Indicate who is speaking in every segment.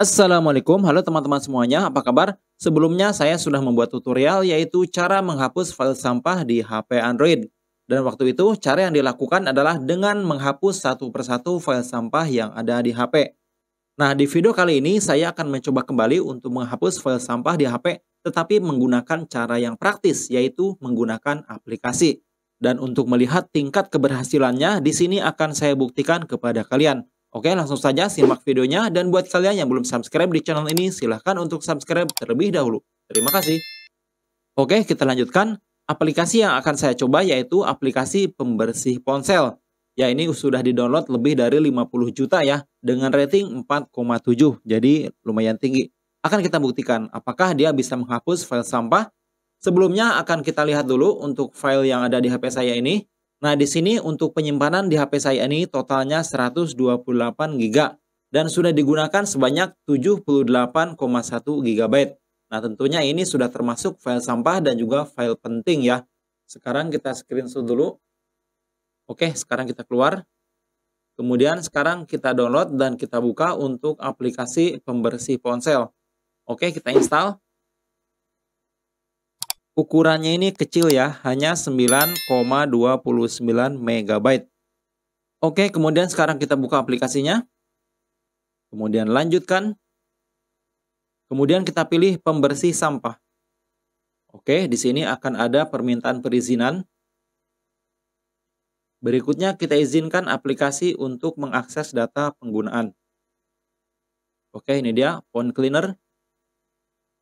Speaker 1: Assalamualaikum, halo teman-teman semuanya, apa kabar? Sebelumnya saya sudah membuat tutorial yaitu cara menghapus file sampah di HP Android. Dan waktu itu cara yang dilakukan adalah dengan menghapus satu persatu file sampah yang ada di HP. Nah, di video kali ini saya akan mencoba kembali untuk menghapus file sampah di HP tetapi menggunakan cara yang praktis yaitu menggunakan aplikasi. Dan untuk melihat tingkat keberhasilannya, di sini akan saya buktikan kepada kalian. Oke, langsung saja simak videonya dan buat kalian yang belum subscribe di channel ini silahkan untuk subscribe terlebih dahulu. Terima kasih. Oke, kita lanjutkan. Aplikasi yang akan saya coba yaitu aplikasi pembersih ponsel. Ya, ini sudah didownload lebih dari 50 juta ya dengan rating 4,7. Jadi lumayan tinggi. Akan kita buktikan apakah dia bisa menghapus file sampah. Sebelumnya akan kita lihat dulu untuk file yang ada di HP saya ini. Nah, di sini untuk penyimpanan di HP saya ini totalnya 128 GB dan sudah digunakan sebanyak 78,1 GB. Nah, tentunya ini sudah termasuk file sampah dan juga file penting ya. Sekarang kita screenshot dulu. Oke, sekarang kita keluar. Kemudian sekarang kita download dan kita buka untuk aplikasi pembersih ponsel. Oke, kita install. Ukurannya ini kecil ya, hanya 9,29 MB. Oke, kemudian sekarang kita buka aplikasinya. Kemudian lanjutkan. Kemudian kita pilih pembersih sampah. Oke, di sini akan ada permintaan perizinan. Berikutnya kita izinkan aplikasi untuk mengakses data penggunaan. Oke, ini dia, Phone Cleaner.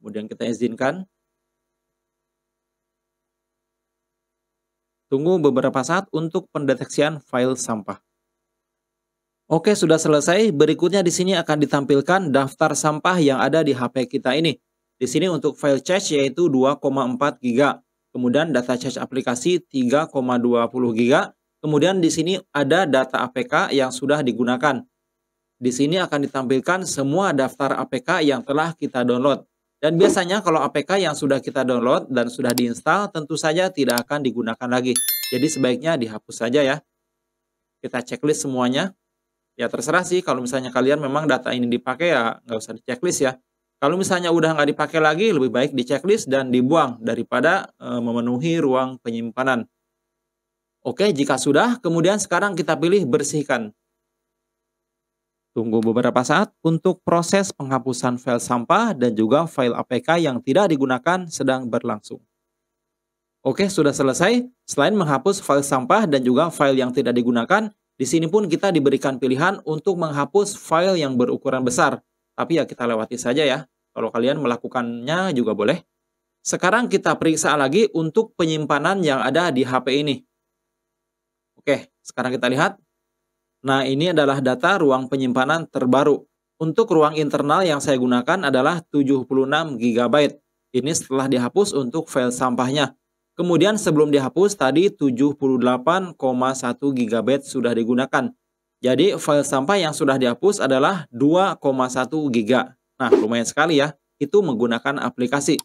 Speaker 1: Kemudian kita izinkan. Tunggu beberapa saat untuk pendeteksian file sampah. Oke, sudah selesai. Berikutnya di sini akan ditampilkan daftar sampah yang ada di HP kita ini. Di sini untuk file cache yaitu 2,4 GB. Kemudian data cache aplikasi 3,20 GB. Kemudian di sini ada data APK yang sudah digunakan. Di sini akan ditampilkan semua daftar APK yang telah kita download. Dan biasanya kalau APK yang sudah kita download dan sudah diinstal tentu saja tidak akan digunakan lagi. Jadi sebaiknya dihapus saja ya. Kita checklist semuanya. Ya terserah sih kalau misalnya kalian memang data ini dipakai ya nggak usah di checklist ya. Kalau misalnya udah nggak dipakai lagi lebih baik di checklist dan dibuang daripada e, memenuhi ruang penyimpanan. Oke jika sudah kemudian sekarang kita pilih bersihkan. Tunggu beberapa saat untuk proses penghapusan file sampah dan juga file APK yang tidak digunakan sedang berlangsung. Oke, sudah selesai. Selain menghapus file sampah dan juga file yang tidak digunakan, di sini pun kita diberikan pilihan untuk menghapus file yang berukuran besar. Tapi ya kita lewati saja ya. Kalau kalian melakukannya juga boleh. Sekarang kita periksa lagi untuk penyimpanan yang ada di HP ini. Oke, sekarang kita lihat Nah, ini adalah data ruang penyimpanan terbaru. Untuk ruang internal yang saya gunakan adalah 76 GB. Ini setelah dihapus untuk file sampahnya. Kemudian sebelum dihapus tadi 78,1 GB sudah digunakan. Jadi file sampah yang sudah dihapus adalah 2,1 GB. Nah, lumayan sekali ya. Itu menggunakan aplikasi.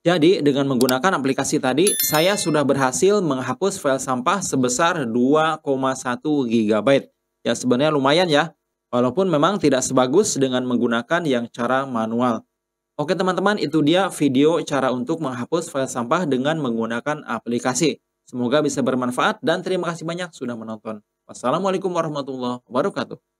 Speaker 1: Jadi, dengan menggunakan aplikasi tadi, saya sudah berhasil menghapus file sampah sebesar 2,1 GB ya sebenarnya lumayan ya. Walaupun memang tidak sebagus dengan menggunakan yang cara manual. Oke teman-teman, itu dia video cara untuk menghapus file sampah dengan menggunakan aplikasi. Semoga bisa bermanfaat dan terima kasih banyak sudah menonton. Wassalamualaikum warahmatullahi wabarakatuh.